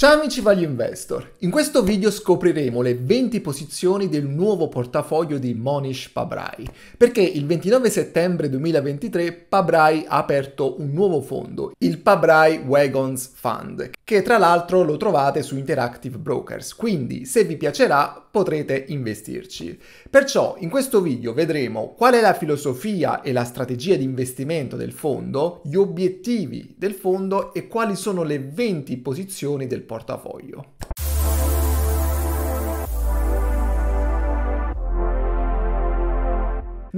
Ciao amici Value Investor, in questo video scopriremo le 20 posizioni del nuovo portafoglio di Monish Pabrai, perché il 29 settembre 2023 Pabrai ha aperto un nuovo fondo, il Pabrai Wagons Fund, che tra l'altro lo trovate su Interactive Brokers, quindi se vi piacerà potrete investirci. Perciò in questo video vedremo qual è la filosofia e la strategia di investimento del fondo, gli obiettivi del fondo e quali sono le 20 posizioni del portafoglio.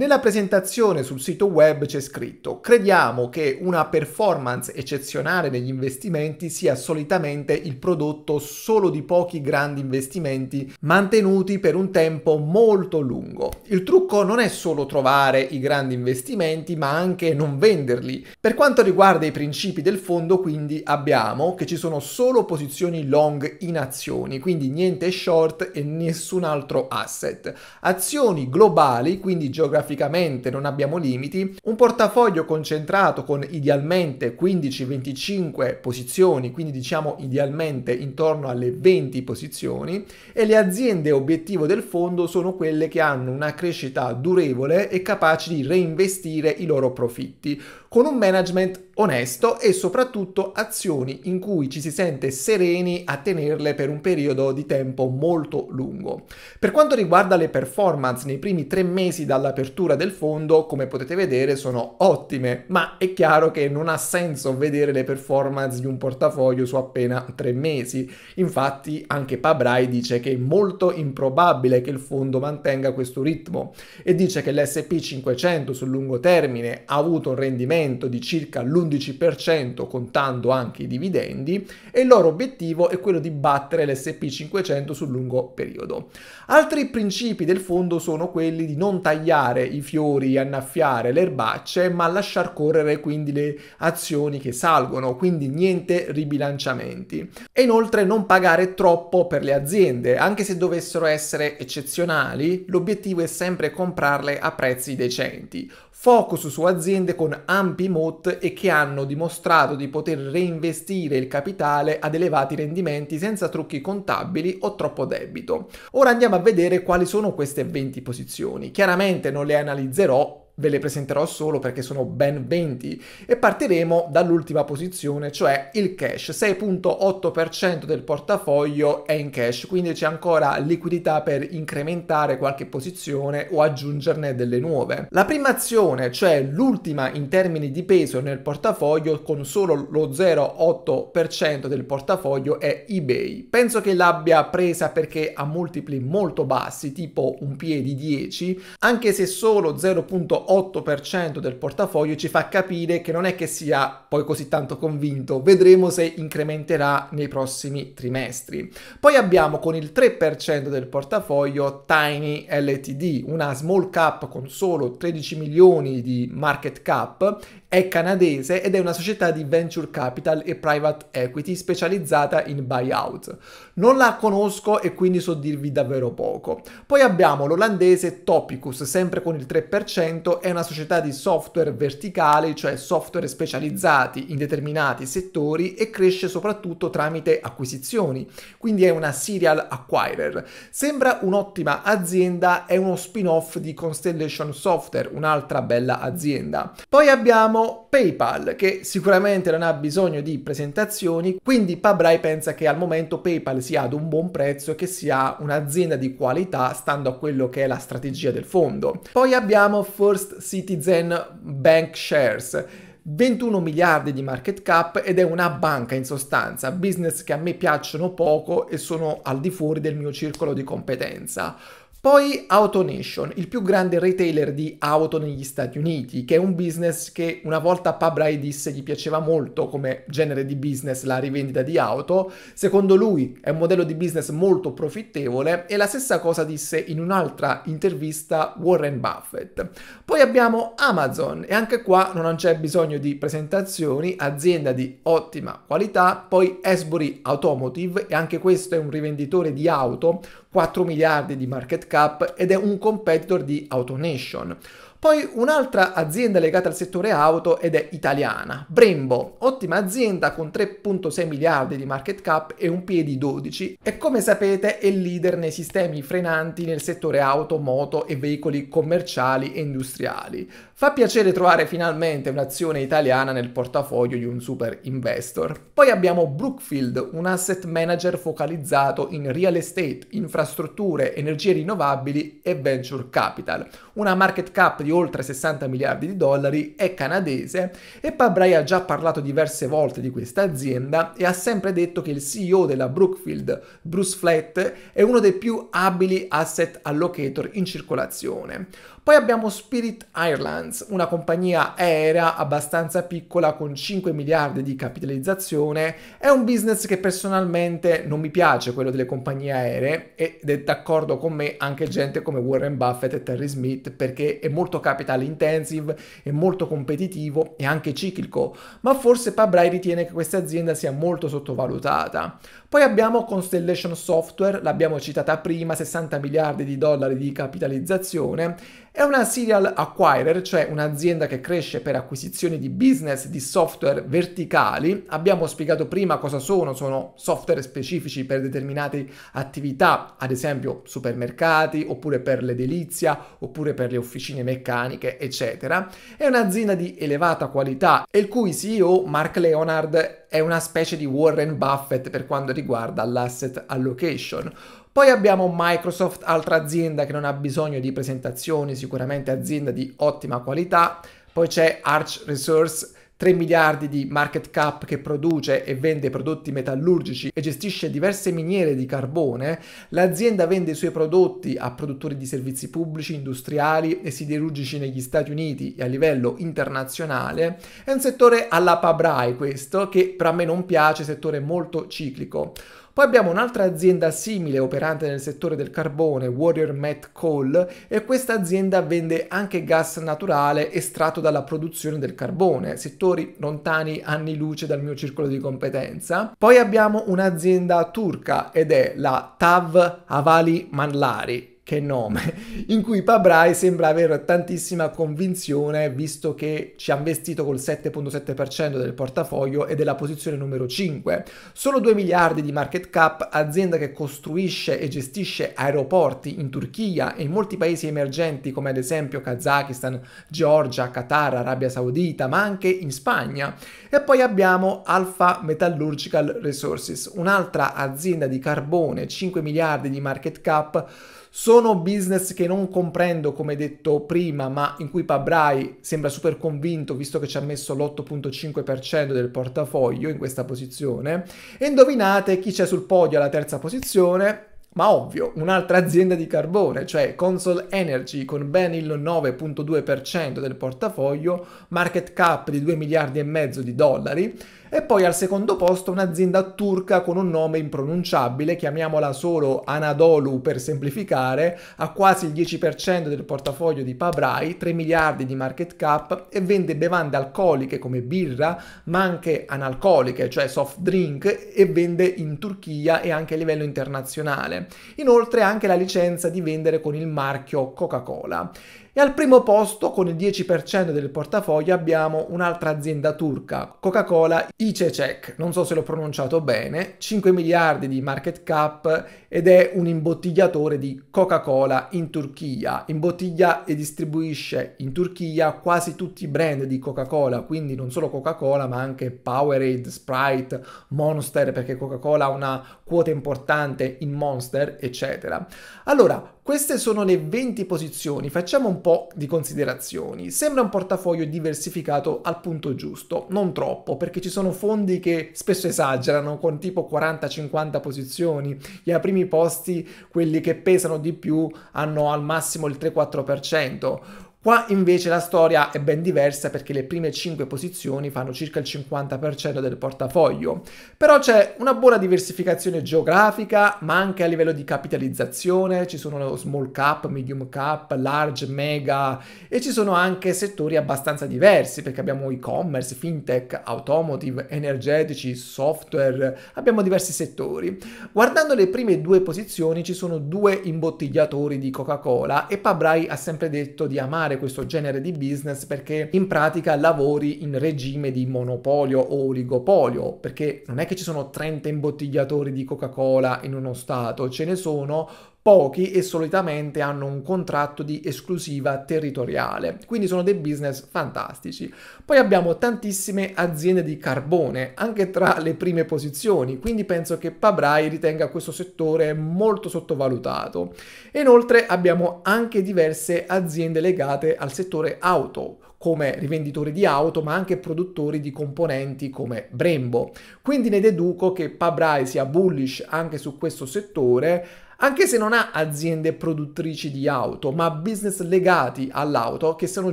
Nella presentazione sul sito web c'è scritto crediamo che una performance eccezionale degli investimenti sia solitamente il prodotto solo di pochi grandi investimenti mantenuti per un tempo molto lungo. Il trucco non è solo trovare i grandi investimenti ma anche non venderli. Per quanto riguarda i principi del fondo quindi abbiamo che ci sono solo posizioni long in azioni, quindi niente short e nessun altro asset. Azioni globali, quindi geografiche geograficamente non abbiamo limiti, un portafoglio concentrato con idealmente 15-25 posizioni, quindi diciamo idealmente intorno alle 20 posizioni e le aziende obiettivo del fondo sono quelle che hanno una crescita durevole e capaci di reinvestire i loro profitti con un management onesto e soprattutto azioni in cui ci si sente sereni a tenerle per un periodo di tempo molto lungo. Per quanto riguarda le performance nei primi tre mesi dall'apertura copertura del fondo, come potete vedere, sono ottime, ma è chiaro che non ha senso vedere le performance di un portafoglio su appena tre mesi. Infatti anche Pabrai dice che è molto improbabile che il fondo mantenga questo ritmo e dice che l'SP500 sul lungo termine ha avuto un rendimento di circa l'11% contando anche i dividendi e il loro obiettivo è quello di battere l'SP500 sul lungo periodo. Altri principi del fondo sono quelli di non tagliare i fiori, annaffiare le erbacce, ma lasciar correre quindi le azioni che salgono, quindi niente ribilanciamenti. E inoltre non pagare troppo per le aziende, anche se dovessero essere eccezionali, l'obiettivo è sempre comprarle a prezzi decenti focus su aziende con ampi MOT e che hanno dimostrato di poter reinvestire il capitale ad elevati rendimenti senza trucchi contabili o troppo debito. Ora andiamo a vedere quali sono queste 20 posizioni. Chiaramente non le analizzerò ve le presenterò solo perché sono ben 20 e partiremo dall'ultima posizione, cioè il cash. 6.8% del portafoglio è in cash, quindi c'è ancora liquidità per incrementare qualche posizione o aggiungerne delle nuove. La prima azione, cioè l'ultima in termini di peso nel portafoglio con solo lo 0.8% del portafoglio è eBay. Penso che l'abbia presa perché ha multipli molto bassi, tipo un piede di 10, anche se solo 0.8 8% del portafoglio ci fa capire che non è che sia poi così tanto convinto, vedremo se incrementerà nei prossimi trimestri. Poi abbiamo con il 3% del portafoglio Tiny LTD, una small cap con solo 13 milioni di market cap, è canadese ed è una società di venture capital e private equity specializzata in buyout. Non la conosco e quindi so dirvi davvero poco. Poi abbiamo l'olandese Topicus, sempre con il 3% è una società di software verticale, cioè software specializzati in determinati settori e cresce soprattutto tramite acquisizioni, quindi è una serial acquirer. Sembra un'ottima azienda, è uno spin-off di Constellation Software, un'altra bella azienda. Poi abbiamo PayPal, che sicuramente non ha bisogno di presentazioni, quindi Pabrai pensa che al momento PayPal sia ad un buon prezzo e che sia un'azienda di qualità stando a quello che è la strategia del fondo. Poi abbiamo First First Citizen Bank Shares. 21 miliardi di market cap ed è una banca in sostanza, business che a me piacciono poco e sono al di fuori del mio circolo di competenza. Poi AutoNation, il più grande retailer di auto negli Stati Uniti, che è un business che una volta Pabrai disse gli piaceva molto come genere di business la rivendita di auto. Secondo lui è un modello di business molto profittevole e la stessa cosa disse in un'altra intervista Warren Buffett. Poi abbiamo Amazon e anche qua non c'è bisogno di presentazioni, azienda di ottima qualità, poi Esbury Automotive e anche questo è un rivenditore di auto 4 miliardi di market cap ed è un competitor di AutoNation. Poi un'altra azienda legata al settore auto ed è italiana, Brembo, ottima azienda con 3.6 miliardi di market cap e un piedi 12 e come sapete è leader nei sistemi frenanti nel settore auto, moto e veicoli commerciali e industriali. Fa piacere trovare finalmente un'azione italiana nel portafoglio di un super investor. Poi abbiamo Brookfield, un asset manager focalizzato in real estate, infrastrutture, energie rinnovabili e venture capital. Una market cap di oltre 60 miliardi di dollari, è canadese e Pabrai ha già parlato diverse volte di questa azienda e ha sempre detto che il CEO della Brookfield, Bruce Flett, è uno dei più abili asset allocator in circolazione. Poi abbiamo Spirit Airlines, una compagnia aerea abbastanza piccola con 5 miliardi di capitalizzazione. È un business che personalmente non mi piace, quello delle compagnie aeree, ed è d'accordo con me anche gente come Warren Buffett e Terry Smith perché è molto capital intensive, è molto competitivo e anche ciclico. Ma forse Pabrai ritiene che questa azienda sia molto sottovalutata. Poi abbiamo Constellation Software, l'abbiamo citata prima, 60 miliardi di dollari di capitalizzazione è una serial acquirer, cioè un'azienda che cresce per acquisizioni di business di software verticali. Abbiamo spiegato prima cosa sono, sono software specifici per determinate attività, ad esempio supermercati, oppure per l'edilizia, oppure per le officine meccaniche, eccetera. È un'azienda di elevata qualità e il cui CEO Mark Leonard è una specie di Warren Buffett per quanto riguarda l'asset allocation. Poi abbiamo Microsoft, altra azienda che non ha bisogno di presentazioni, sicuramente azienda di ottima qualità. Poi c'è Arch Resource, 3 miliardi di market cap che produce e vende prodotti metallurgici e gestisce diverse miniere di carbone. L'azienda vende i suoi prodotti a produttori di servizi pubblici, industriali e siderurgici negli Stati Uniti e a livello internazionale. È un settore alla pabrai questo, che per me non piace, settore molto ciclico. Poi abbiamo un'altra azienda simile operante nel settore del carbone, Warrior Met Coal, e questa azienda vende anche gas naturale estratto dalla produzione del carbone, settori lontani anni luce dal mio circolo di competenza. Poi abbiamo un'azienda turca ed è la TAV Avali Manlari che nome, in cui Pabrai sembra avere tantissima convinzione visto che ci ha investito col 7.7% del portafoglio e della posizione numero 5. Solo 2 miliardi di market cap, azienda che costruisce e gestisce aeroporti in Turchia e in molti paesi emergenti come ad esempio Kazakistan, Georgia, Qatar, Arabia Saudita, ma anche in Spagna. E poi abbiamo Alpha Metallurgical Resources, un'altra azienda di carbone, 5 miliardi di market cap sono business che non comprendo, come detto prima, ma in cui Pabrai sembra super convinto, visto che ci ha messo l'8.5% del portafoglio in questa posizione. E indovinate chi c'è sul podio alla terza posizione? Ma ovvio, un'altra azienda di carbone, cioè Console Energy con ben il 9.2% del portafoglio, market cap di 2 miliardi e mezzo di dollari, e poi al secondo posto un'azienda turca con un nome impronunciabile, chiamiamola solo Anadolu per semplificare, ha quasi il 10% del portafoglio di Pabrai, 3 miliardi di market cap e vende bevande alcoliche come birra, ma anche analcoliche, cioè soft drink, e vende in Turchia e anche a livello internazionale. Inoltre ha anche la licenza di vendere con il marchio Coca-Cola. E al primo posto, con il 10% del portafoglio, abbiamo un'altra azienda turca, Coca-Cola ICECEC, non so se l'ho pronunciato bene, 5 miliardi di market cap ed è un imbottigliatore di Coca-Cola in Turchia. Imbottiglia e distribuisce in Turchia quasi tutti i brand di Coca-Cola, quindi non solo Coca-Cola ma anche Powerade, Sprite, Monster, perché Coca-Cola ha una quota importante in Monster, eccetera. Allora, queste sono le 20 posizioni, facciamo un po' di considerazioni. Sembra un portafoglio diversificato al punto giusto, non troppo, perché ci sono fondi che spesso esagerano con tipo 40-50 posizioni e ai primi posti quelli che pesano di più hanno al massimo il 3-4%. Qua invece la storia è ben diversa perché le prime 5 posizioni fanno circa il 50% del portafoglio, però c'è una buona diversificazione geografica, ma anche a livello di capitalizzazione, ci sono small cap, medium cap, large, mega e ci sono anche settori abbastanza diversi perché abbiamo e-commerce, fintech, automotive, energetici, software, abbiamo diversi settori. Guardando le prime due posizioni ci sono due imbottigliatori di Coca-Cola e Pabrai ha sempre detto di amare fare questo genere di business perché in pratica lavori in regime di monopolio o oligopolio, perché non è che ci sono 30 imbottigliatori di Coca-Cola in uno stato, ce ne sono pochi e solitamente hanno un contratto di esclusiva territoriale, quindi sono dei business fantastici. Poi abbiamo tantissime aziende di carbone, anche tra le prime posizioni, quindi penso che Pabrai ritenga questo settore molto sottovalutato. Inoltre abbiamo anche diverse aziende legate al settore auto, come rivenditori di auto, ma anche produttori di componenti come Brembo. Quindi ne deduco che Pabrai sia bullish anche su questo settore, anche se non ha aziende produttrici di auto, ma business legati all'auto che sono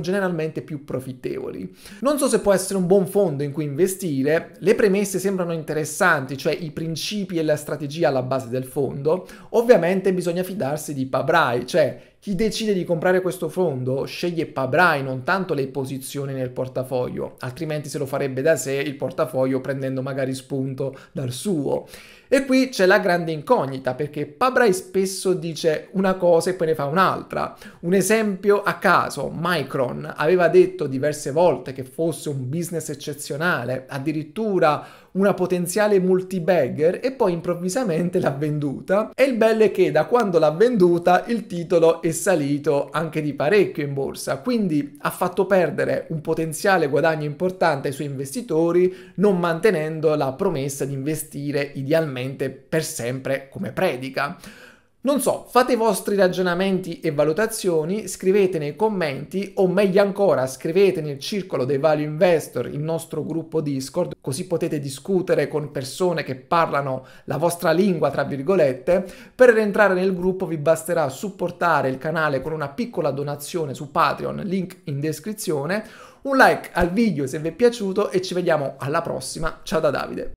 generalmente più profittevoli. Non so se può essere un buon fondo in cui investire, le premesse sembrano interessanti, cioè i principi e la strategia alla base del fondo, ovviamente bisogna fidarsi di Pabrai, cioè chi decide di comprare questo fondo sceglie Pabrai, non tanto le posizioni nel portafoglio, altrimenti se lo farebbe da sé il portafoglio prendendo magari spunto dal suo. E qui c'è la grande incognita perché Pabrai spesso dice una cosa e poi ne fa un'altra. Un esempio a caso, Micron aveva detto diverse volte che fosse un business eccezionale, addirittura una potenziale multibagger e poi improvvisamente l'ha venduta e il bello è che da quando l'ha venduta il titolo è salito anche di parecchio in borsa quindi ha fatto perdere un potenziale guadagno importante ai suoi investitori non mantenendo la promessa di investire idealmente veramente per sempre come predica. Non so, fate i vostri ragionamenti e valutazioni, scrivete nei commenti o meglio ancora scrivete nel circolo dei value investor, il nostro gruppo Discord, così potete discutere con persone che parlano la vostra lingua, tra virgolette. Per entrare nel gruppo vi basterà supportare il canale con una piccola donazione su Patreon, link in descrizione, un like al video se vi è piaciuto e ci vediamo alla prossima. Ciao da Davide.